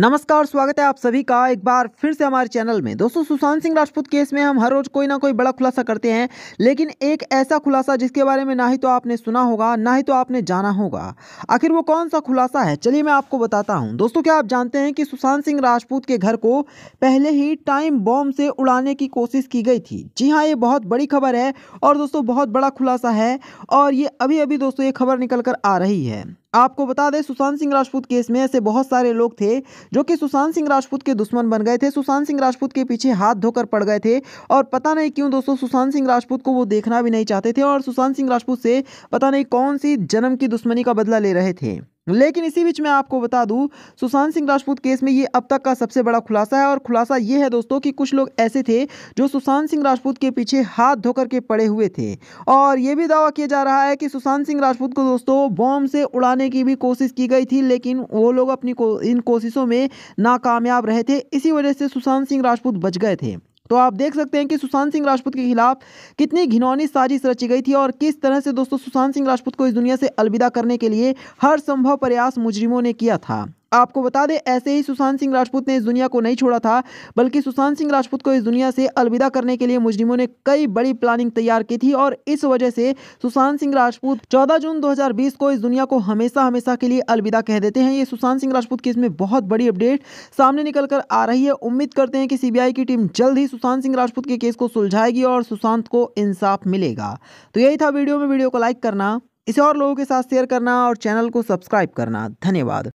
नमस्कार स्वागत है आप सभी का एक बार फिर से हमारे चैनल में दोस्तों सुशांत सिंह राजपूत केस में हम हर रोज कोई ना कोई बड़ा खुलासा करते हैं लेकिन एक ऐसा खुलासा जिसके बारे में ना ही तो आपने सुना होगा ना ही तो आपने जाना होगा आखिर वो कौन सा खुलासा है चलिए मैं आपको बताता हूँ दोस्तों क्या आप जानते हैं कि सुशांत सिंह राजपूत के घर को पहले ही टाइम बॉम्ब से उड़ाने की कोशिश की गई थी जी हाँ ये बहुत बड़ी खबर है और दोस्तों बहुत बड़ा खुलासा है और ये अभी अभी दोस्तों ये खबर निकल कर आ रही है आपको बता दें सुशांत सिंह राजपूत केस में ऐसे बहुत सारे लोग थे जो कि सुशांत सिंह राजपूत के दुश्मन बन गए थे सुशांत सिंह राजपूत के पीछे हाथ धोकर पड़ गए थे और पता नहीं क्यों दोस्तों सुशांत सिंह राजपूत को वो देखना भी नहीं चाहते थे और सुशांत सिंह राजपूत से पता नहीं कौन सी जन्म की दुश्मनी का बदला ले रहे थे लेकिन इसी बीच मैं आपको बता दूं सुशांत सिंह राजपूत केस में ये अब तक का सबसे बड़ा खुलासा है और खुलासा ये है दोस्तों कि कुछ लोग ऐसे थे जो सुशांत सिंह राजपूत के पीछे हाथ धोकर के पड़े हुए थे और ये भी दावा किया जा रहा है कि सुशांत सिंह राजपूत को दोस्तों बॉम्ब से उड़ाने की भी कोशिश की गई थी लेकिन वो लोग अपनी को, इन कोशिशों में नाकामयाब रहे थे इसी वजह से सुशांत सिंह राजपूत बच गए थे तो आप देख सकते हैं कि सुशांत सिंह राजपूत के खिलाफ कितनी घिनौनी साजिश रची गई थी और किस तरह से दोस्तों सुशांत सिंह राजपूत को इस दुनिया से अलविदा करने के लिए हर संभव प्रयास मुजरिमों ने किया था आपको बता दें ऐसे ही सुशांत सिंह राजपूत ने इस दुनिया को नहीं छोड़ा था बल्कि सुशांत सिंह राजपूत को इस दुनिया से अलविदा करने के लिए मुजरिमों ने कई बड़ी प्लानिंग तैयार की थी और इस वजह से सुशांत सिंह राजपूत 14 जून 2020 को इस दुनिया को हमेशा हमेशा के लिए अलविदा कह देते हैं ये सुशांत सिंह राजपूत की इसमें बहुत बड़ी अपडेट सामने निकल कर आ रही है उम्मीद करते हैं कि सीबीआई की टीम जल्द ही सुशांत सिंह राजपूत के केस को सुलझाएगी और सुशांत को इंसाफ मिलेगा तो यही था वीडियो में वीडियो को लाइक करना इसे और लोगों के साथ शेयर करना और चैनल को सब्सक्राइब करना धन्यवाद